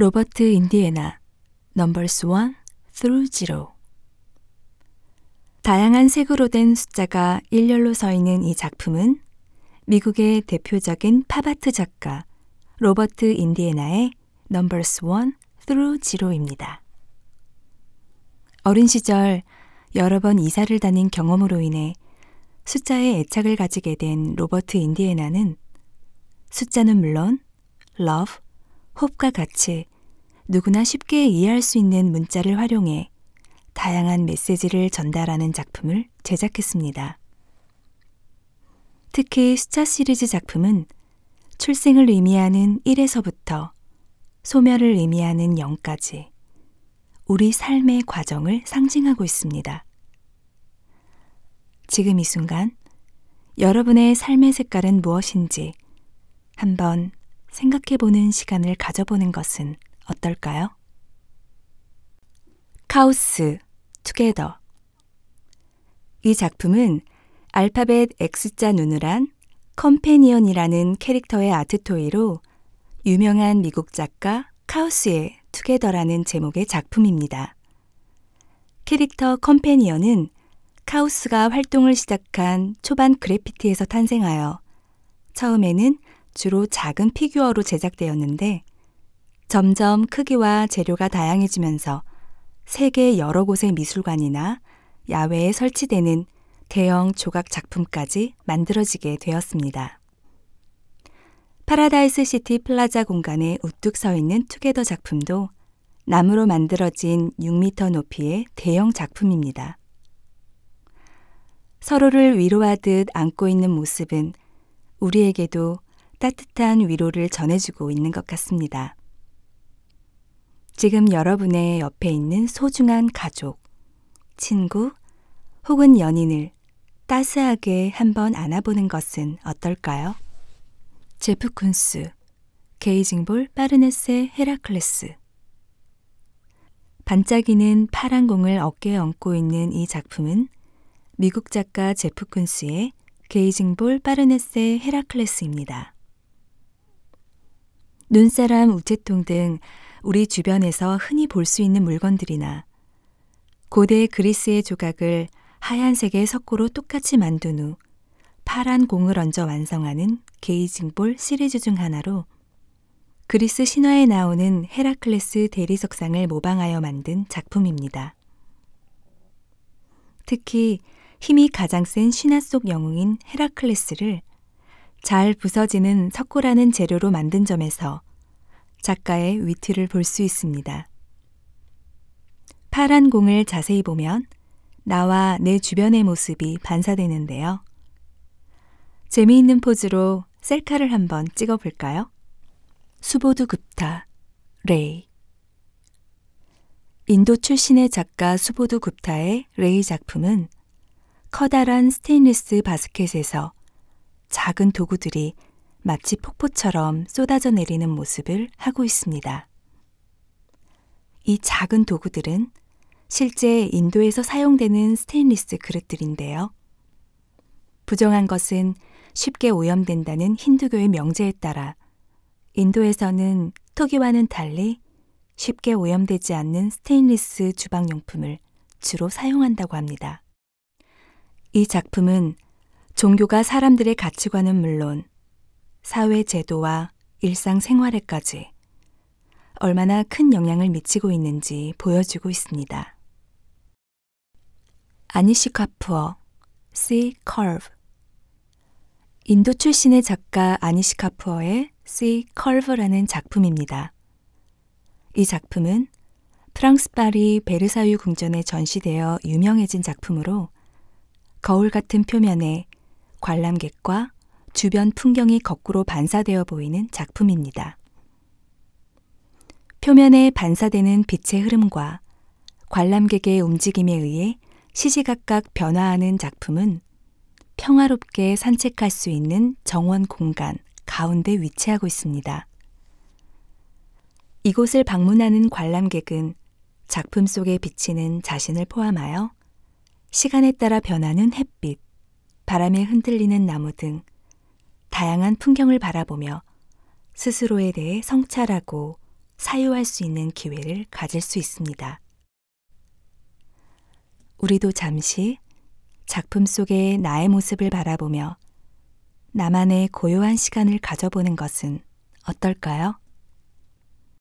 로버트 인디애나 넘버스 1 through 0 다양한 색으로 된 숫자가 일렬로 서 있는 이 작품은 미국의 대표적인 팝아트 작가 로버트 인디애나의 넘버스 1 through 0입니다. 어린 시절 여러 번 이사를 다닌 경험으로 인해 숫자에 애착을 가지게 된 로버트 인디애나는 숫자는 물론 love, hope과 같이 누구나 쉽게 이해할 수 있는 문자를 활용해 다양한 메시지를 전달하는 작품을 제작했습니다. 특히 스차 시리즈 작품은 출생을 의미하는 1에서부터 소멸을 의미하는 0까지 우리 삶의 과정을 상징하고 있습니다. 지금 이 순간 여러분의 삶의 색깔은 무엇인지 한번 생각해 보는 시간을 가져보는 것은 어떨까요? 카우스, 투게더. 이 작품은 알파벳 X자 누누란 컴페니언이라는 캐릭터의 아트 토이로 유명한 미국 작가 카우스의 투게더라는 제목의 작품입니다. 캐릭터 컴페니언은 카우스가 활동을 시작한 초반 그래피티에서 탄생하여 처음에는 주로 작은 피규어로 제작되었는데 점점 크기와 재료가 다양해지면서 세계 여러 곳의 미술관이나 야외에 설치되는 대형 조각 작품까지 만들어지게 되었습니다. 파라다이스 시티 플라자 공간에 우뚝 서 있는 투게더 작품도 나무로 만들어진 6미터 높이의 대형 작품입니다. 서로를 위로하듯 안고 있는 모습은 우리에게도 따뜻한 위로를 전해주고 있는 것 같습니다. 지금 여러분의 옆에 있는 소중한 가족, 친구 혹은 연인을 따스하게 한번 안아보는 것은 어떨까요? 제프 쿤스, 게이징볼 빠르네스의 헤라클레스 반짝이는 파란 공을 어깨에 얹고 있는 이 작품은 미국 작가 제프 쿤스의 게이징볼 빠르네스의 헤라클레스입니다. 눈사람, 우체통 등 우리 주변에서 흔히 볼 수 있는 물건들이나 고대 그리스의 조각을 하얀색의 석고로 똑같이 만든 후 파란 공을 얹어 완성하는 게이징볼 시리즈 중 하나로 그리스 신화에 나오는 헤라클레스 대리석상을 모방하여 만든 작품입니다. 특히 힘이 가장 센 신화 속 영웅인 헤라클레스를 잘 부서지는 석고라는 재료로 만든 점에서 작가의 위트를 볼 수 있습니다. 파란 공을 자세히 보면 나와 내 주변의 모습이 반사되는데요. 재미있는 포즈로 셀카를 한번 찍어 볼까요? 수보드 굽타, 레이. 인도 출신의 작가 수보드 굽타의 레이 작품은 커다란 스테인리스 바스켓에서 작은 도구들이 마치 폭포처럼 쏟아져 내리는 모습을 하고 있습니다. 이 작은 도구들은 실제 인도에서 사용되는 스테인리스 그릇들인데요. 부정한 것은 쉽게 오염된다는 힌두교의 명제에 따라 인도에서는 토기와는 달리 쉽게 오염되지 않는 스테인리스 주방용품을 주로 사용한다고 합니다. 이 작품은 종교가 사람들의 가치관은 물론 사회 제도와 일상 생활에까지 얼마나 큰 영향을 미치고 있는지 보여주고 있습니다. 아니시 카푸어, C. Curve 인도 출신의 작가 아니시 카푸어의 C. Curve라는 작품입니다. 이 작품은 프랑스 파리 베르사유 궁전에 전시되어 유명해진 작품으로 거울 같은 표면에 관람객과 주변 풍경이 거꾸로 반사되어 보이는 작품입니다. 표면에 반사되는 빛의 흐름과 관람객의 움직임에 의해 시시각각 변화하는 작품은 평화롭게 산책할 수 있는 정원 공간 가운데 위치하고 있습니다. 이곳을 방문하는 관람객은 작품 속에 비치는 자신을 포함하여 시간에 따라 변하는 햇빛, 바람에 흔들리는 나무 등 다양한 풍경을 바라보며 스스로에 대해 성찰하고 사유할 수 있는 기회를 가질 수 있습니다. 우리도 잠시 작품 속의 나의 모습을 바라보며 나만의 고요한 시간을 가져보는 것은 어떨까요?